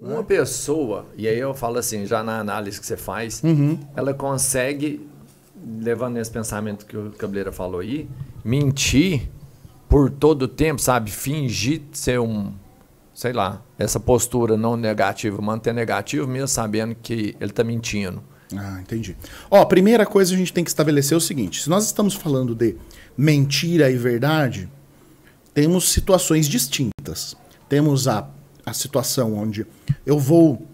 Uma né? pessoa, e aí eu falo assim, já na análise que você faz, uhum. ela consegue, levando esse pensamento que o Cabeleira falou aí, mentir por todo o tempo, sabe? Fingir ser um, sei lá, essa postura não negativa, manter negativo mesmo sabendo que ele está mentindo. Ah, entendi. Ó, primeira coisa a gente tem que estabelecer é o seguinte: se nós estamos falando de mentira e verdade, temos situações distintas. Temos a a situação onde eu vou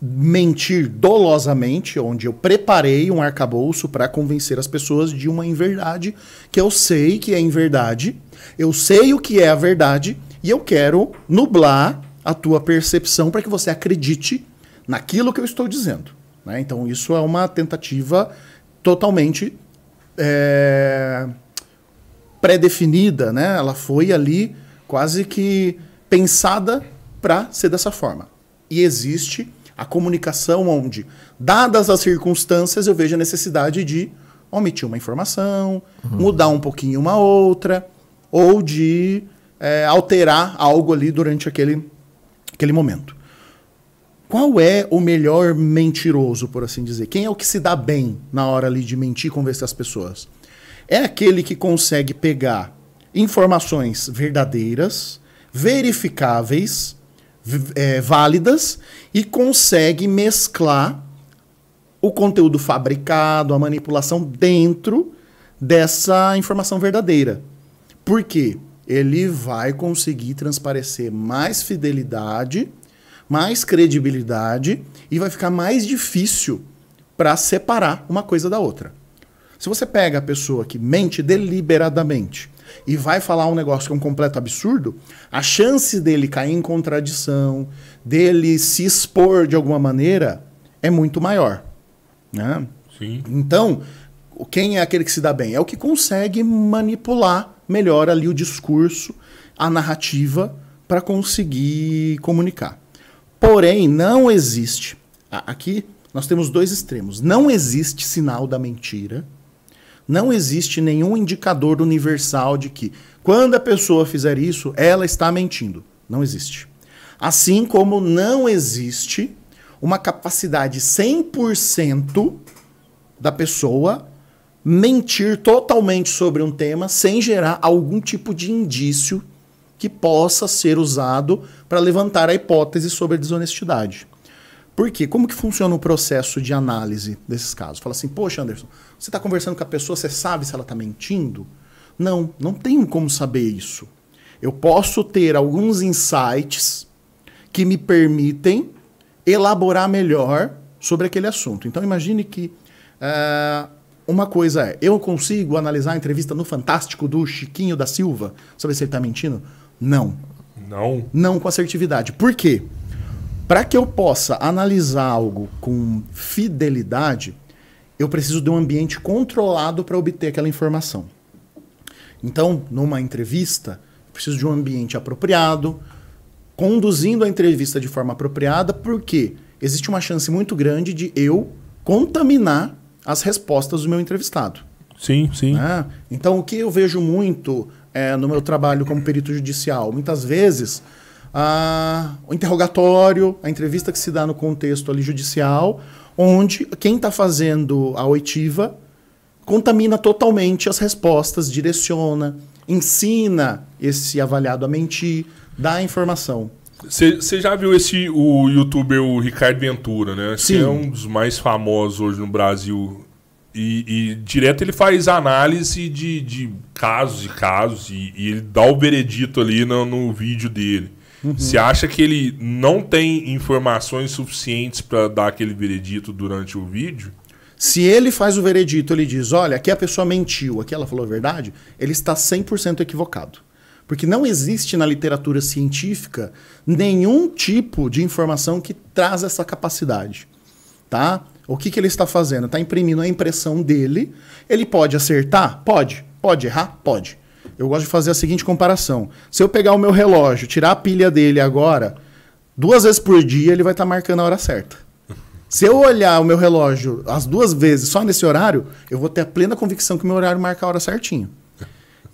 mentir dolosamente, onde eu preparei um arcabouço para convencer as pessoas de uma inverdade que eu sei que é inverdade, eu sei o que é a verdade e eu quero nublar a tua percepção para que você acredite naquilo que eu estou dizendo. Né? Então isso é uma tentativa totalmente é, pré-definida, né? Ela foi ali quase que pensada para ser dessa forma. E existe a comunicação onde, dadas as circunstâncias, eu vejo a necessidade de omitir uma informação, uhum. mudar um pouquinho uma outra, ou de é, alterar algo ali durante aquele, aquele momento. Qual é o melhor mentiroso, por assim dizer? Quem é o que se dá bem na hora ali de mentir e convencer as pessoas? É aquele que consegue pegar informações verdadeiras, verificáveis, é, válidas e consegue mesclar o conteúdo fabricado, a manipulação dentro dessa informação verdadeira. Por quê? Ele vai conseguir transparecer mais fidelidade, mais credibilidade e vai ficar mais difícil para separar uma coisa da outra. Se você pega a pessoa que mente deliberadamente, e vai falar um negócio que é um completo absurdo, a chance dele cair em contradição, dele se expor de alguma maneira, é muito maior. Né? Sim. Então, quem é aquele que se dá bem? É o que consegue manipular melhor ali o discurso, a narrativa, para conseguir comunicar. Porém, não existe. Aqui nós temos dois extremos. Não existe sinal da mentira não existe nenhum indicador universal de que quando a pessoa fizer isso, ela está mentindo. Não existe. Assim como não existe uma capacidade 100% da pessoa mentir totalmente sobre um tema sem gerar algum tipo de indício que possa ser usado para levantar a hipótese sobre a desonestidade. Por quê? Como que funciona o processo de análise desses casos? Fala assim, poxa, Anderson, você está conversando com a pessoa, você sabe se ela está mentindo? Não, não tenho como saber isso. Eu posso ter alguns insights que me permitem elaborar melhor sobre aquele assunto. Então imagine que uh, uma coisa é, eu consigo analisar a entrevista no Fantástico do Chiquinho da Silva, saber se ele está mentindo? Não. Não. Não com assertividade. Por quê? Para que eu possa analisar algo com fidelidade, eu preciso de um ambiente controlado para obter aquela informação. Então, numa entrevista, eu preciso de um ambiente apropriado, conduzindo a entrevista de forma apropriada, porque existe uma chance muito grande de eu contaminar as respostas do meu entrevistado. Sim, sim. Né? Então, o que eu vejo muito é, no meu trabalho como perito judicial, muitas vezes a, o interrogatório, a entrevista que se dá no contexto ali judicial, onde quem está fazendo a oitiva contamina totalmente as respostas, direciona, ensina esse avaliado a mentir, dá a informação. Você já viu esse o youtuber o Ricardo Ventura, né? Sim. Que é um dos mais famosos hoje no Brasil. E, e direto ele faz análise de, de casos e casos e, e, ele dá o veredito ali no, no vídeo dele. Uhum. Você acha que ele não tem informações suficientes para dar aquele veredito durante o vídeo? Se ele faz o veredito, ele diz: olha, aqui a pessoa mentiu, aqui ela falou a verdade, ele está 100% equivocado. Porque não existe na literatura científica nenhum tipo de informação que traz essa capacidade. Tá? O que, que ele está fazendo? Está imprimindo a impressão dele. Ele pode acertar? Pode. Pode errar? Pode eu gosto de fazer a seguinte comparação. Se eu pegar o meu relógio, tirar a pilha dele agora, duas vezes por dia ele vai estar tá marcando a hora certa. Se eu olhar o meu relógio as duas vezes só nesse horário, eu vou ter a plena convicção que o meu horário marca a hora certinho.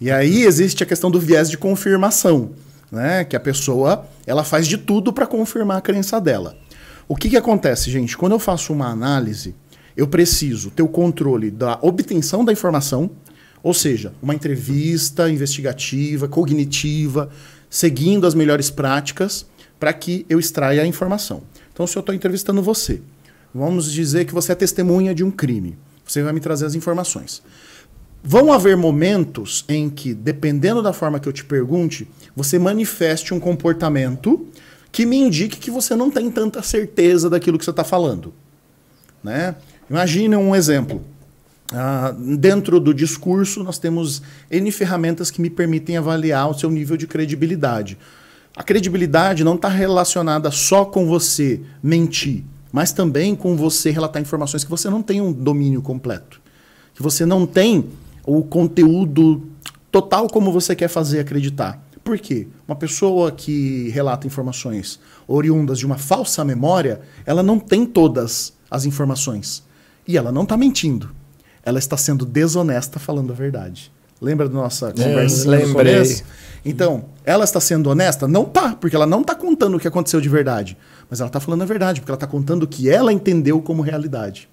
E aí existe a questão do viés de confirmação, né? Que a pessoa ela faz de tudo para confirmar a crença dela. O que, que acontece, gente? Quando eu faço uma análise, eu preciso ter o controle da obtenção da informação, ou seja, uma entrevista investigativa, cognitiva, seguindo as melhores práticas para que eu extraia a informação. Então, se eu estou entrevistando você, vamos dizer que você é testemunha de um crime. Você vai me trazer as informações. Vão haver momentos em que, dependendo da forma que eu te pergunte, você manifeste um comportamento que me indique que você não tem tanta certeza daquilo que você está falando. Né? imagine um exemplo. Ah, dentro do discurso, nós temos N ferramentas que me permitem avaliar o seu nível de credibilidade. A credibilidade não está relacionada só com você mentir, mas também com você relatar informações que você não tem um domínio completo, que você não tem o conteúdo total como você quer fazer acreditar. Por quê? Uma pessoa que relata informações oriundas de uma falsa memória, ela não tem todas as informações. E ela não está mentindo ela está sendo desonesta falando a verdade. Lembra da nossa é, conversa? É, lembrei. Então, ela está sendo honesta? Não tá, porque ela não está contando o que aconteceu de verdade. Mas ela está falando a verdade, porque ela está contando o que ela entendeu como realidade.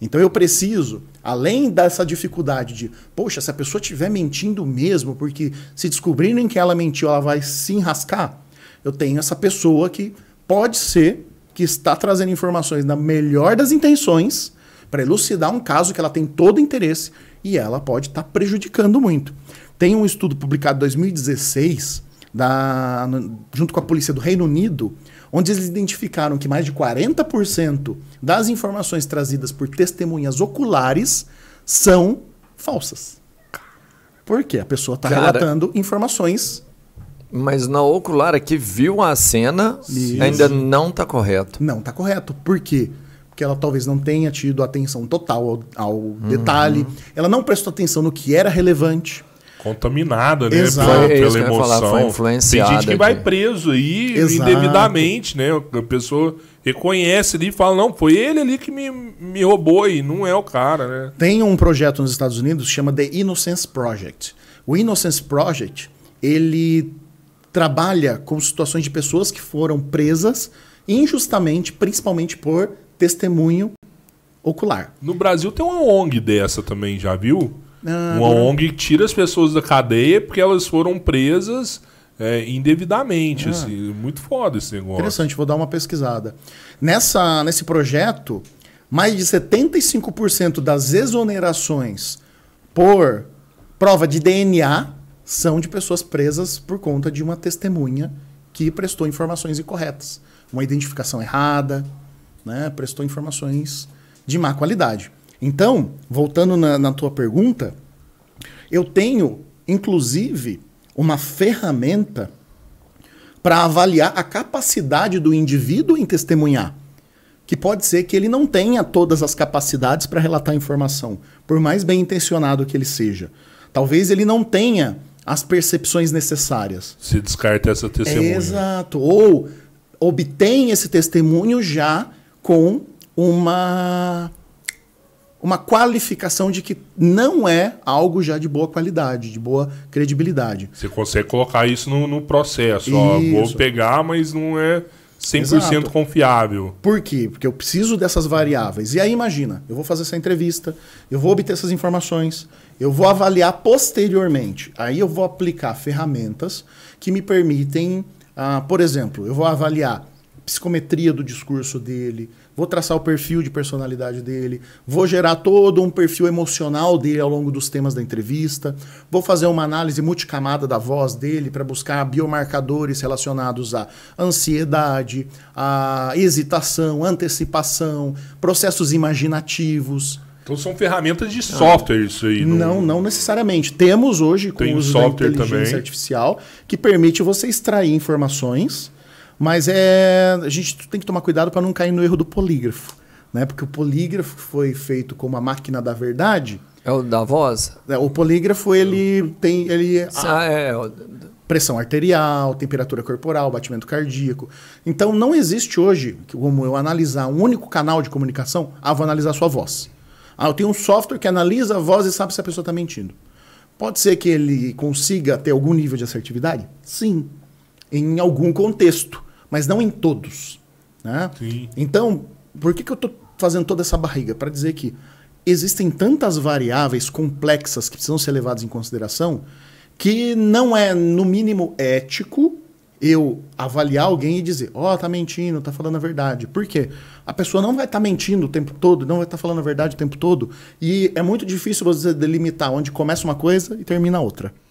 Então eu preciso, além dessa dificuldade de, poxa, se a pessoa estiver mentindo mesmo, porque se descobrirem que ela mentiu, ela vai se enrascar, eu tenho essa pessoa que pode ser que está trazendo informações na melhor das intenções, para elucidar um caso que ela tem todo interesse e ela pode estar tá prejudicando muito. Tem um estudo publicado em 2016, da, no, junto com a polícia do Reino Unido, onde eles identificaram que mais de 40% das informações trazidas por testemunhas oculares são falsas. Por quê? A pessoa está relatando informações mas na ocular que viu a cena, Isso. ainda não está correto. Não está correto. Por quê? porque ela talvez não tenha tido atenção total ao, ao uhum. detalhe. Ela não prestou atenção no que era relevante. Contaminada, né? Exato. Pela, pela emoção. Falar, foi Tem gente que vai preso aí Exato. indevidamente, né? A pessoa reconhece ali e fala, não, foi ele ali que me, me roubou e não é o cara, né? Tem um projeto nos Estados Unidos que chama The Innocence Project. O Innocence Project, ele trabalha com situações de pessoas que foram presas injustamente, principalmente por testemunho ocular. No Brasil tem uma ONG dessa também, já viu? Ah, uma ONG que tira as pessoas da cadeia porque elas foram presas é, indevidamente. Ah. Assim, muito foda esse negócio. Interessante, vou dar uma pesquisada. Nessa, nesse projeto, mais de 75% das exonerações por prova de DNA são de pessoas presas por conta de uma testemunha que prestou informações incorretas, uma identificação errada, né, prestou informações de má qualidade. Então, voltando na, na tua pergunta, eu tenho, inclusive, uma ferramenta para avaliar a capacidade do indivíduo em testemunhar. Que pode ser que ele não tenha todas as capacidades para relatar informação, por mais bem intencionado que ele seja. Talvez ele não tenha as percepções necessárias. Se descarta essa testemunha. Exato. Ou obtém esse testemunho já com uma uma qualificação de que não é algo já de boa qualidade, de boa credibilidade. Você consegue colocar isso no, no processo. Isso. Ó, vou pegar, mas não é 100% Exato. confiável. Por quê? Porque eu preciso dessas variáveis. E aí imagina, eu vou fazer essa entrevista, eu vou obter essas informações, eu vou avaliar posteriormente. Aí eu vou aplicar ferramentas que me permitem, ah, por exemplo, eu vou avaliar psicometria do discurso dele, vou traçar o perfil de personalidade dele, vou gerar todo um perfil emocional dele ao longo dos temas da entrevista, vou fazer uma análise multicamada da voz dele para buscar biomarcadores relacionados à ansiedade, à hesitação, antecipação, processos imaginativos. Então são ferramentas de software isso aí. Não, não, não necessariamente. Temos hoje com o uso da inteligência também. artificial que permite você extrair informações mas é, a gente tem que tomar cuidado para não cair no erro do polígrafo. Né? Porque o polígrafo foi feito como a máquina da verdade. É o da voz? É, o polígrafo, ele tem. Ele, ah, é. Pressão arterial, temperatura corporal, batimento cardíaco. Então, não existe hoje como eu analisar um único canal de comunicação, ah, vou analisar a sua voz. Ah, eu tenho um software que analisa a voz e sabe se a pessoa está mentindo. Pode ser que ele consiga ter algum nível de assertividade? Sim, em algum contexto mas não em todos. Né? Sim. Então, por que, que eu estou fazendo toda essa barriga? Para dizer que existem tantas variáveis complexas que precisam ser levadas em consideração que não é, no mínimo, ético eu avaliar alguém e dizer, ó, oh, tá mentindo, tá falando a verdade. Por quê? A pessoa não vai estar tá mentindo o tempo todo, não vai estar tá falando a verdade o tempo todo. E é muito difícil você delimitar onde começa uma coisa e termina outra.